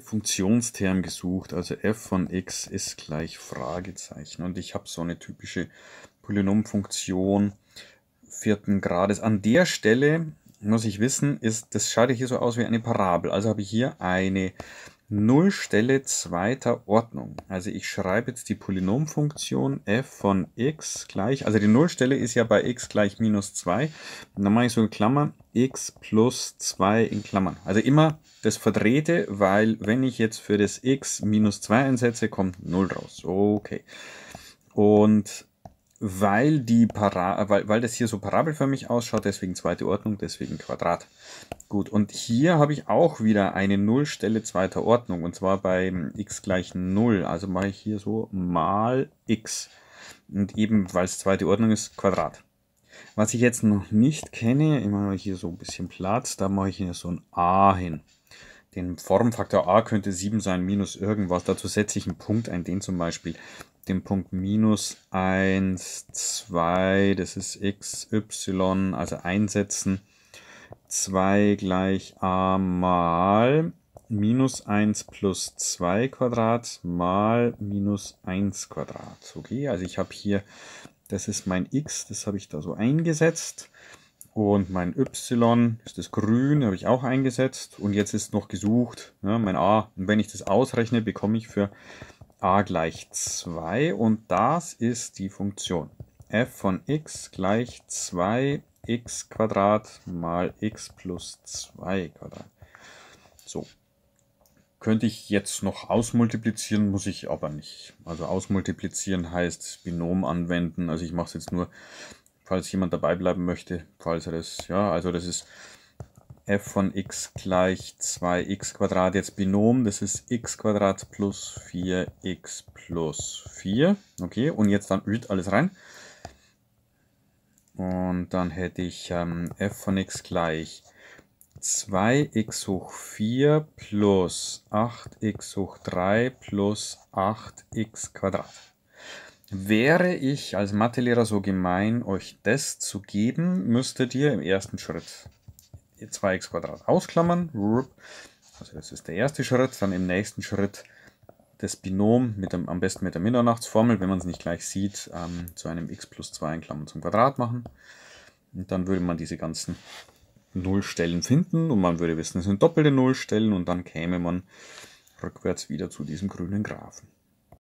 Funktionsterm gesucht, also f von x ist gleich Fragezeichen. Und ich habe so eine typische Polynomfunktion vierten Grades. An der Stelle muss ich wissen, ist, das schaut hier so aus wie eine Parabel. Also habe ich hier eine Nullstelle zweiter Ordnung. Also ich schreibe jetzt die Polynomfunktion f von x gleich, also die Nullstelle ist ja bei x gleich minus 2. Und dann mache ich so in Klammern x plus 2 in Klammern. Also immer das Verdrehte, weil wenn ich jetzt für das x minus 2 einsetze, kommt 0 raus. Okay. Und weil, die Para weil, weil das hier so parabelförmig ausschaut, deswegen zweite Ordnung, deswegen Quadrat. Gut, und hier habe ich auch wieder eine Nullstelle zweiter Ordnung, und zwar bei x gleich 0. Also mache ich hier so mal x. Und eben, weil es zweite Ordnung ist, Quadrat. Was ich jetzt noch nicht kenne, ich mache hier so ein bisschen Platz, da mache ich hier so ein a hin den Formfaktor a könnte 7 sein minus irgendwas. Dazu setze ich einen Punkt ein, den zum Beispiel. Den Punkt minus 1, 2, das ist x, y, also einsetzen. 2 gleich a mal minus 1 plus 2 Quadrat mal minus 1 Quadrat. Okay, also ich habe hier, das ist mein x, das habe ich da so eingesetzt. Und mein Y ist das Grün, habe ich auch eingesetzt. Und jetzt ist noch gesucht ne, mein A. Und wenn ich das ausrechne, bekomme ich für a gleich 2. Und das ist die Funktion f von x gleich 2x mal x plus 2 Quadrat. So. Könnte ich jetzt noch ausmultiplizieren, muss ich aber nicht. Also ausmultiplizieren heißt Binom anwenden. Also ich mache es jetzt nur falls jemand dabei bleiben möchte, falls er das, ja, also das ist f von x gleich 2x Quadrat, jetzt Binom, das ist x Quadrat plus 4x plus 4, okay, und jetzt dann üt alles rein. Und dann hätte ich ähm, f von x gleich 2x hoch 4 plus 8x hoch 3 plus 8x Quadrat. Wäre ich als Mathelehrer so gemein, euch das zu geben, müsstet ihr im ersten Schritt 2x Quadrat ausklammern. Also das ist der erste Schritt. Dann im nächsten Schritt das Binom mit dem, am besten mit der Mitternachtsformel, wenn man es nicht gleich sieht, ähm, zu einem x plus 2 in Klammern zum Quadrat machen. Und dann würde man diese ganzen Nullstellen finden und man würde wissen, es sind doppelte Nullstellen und dann käme man rückwärts wieder zu diesem grünen Graphen.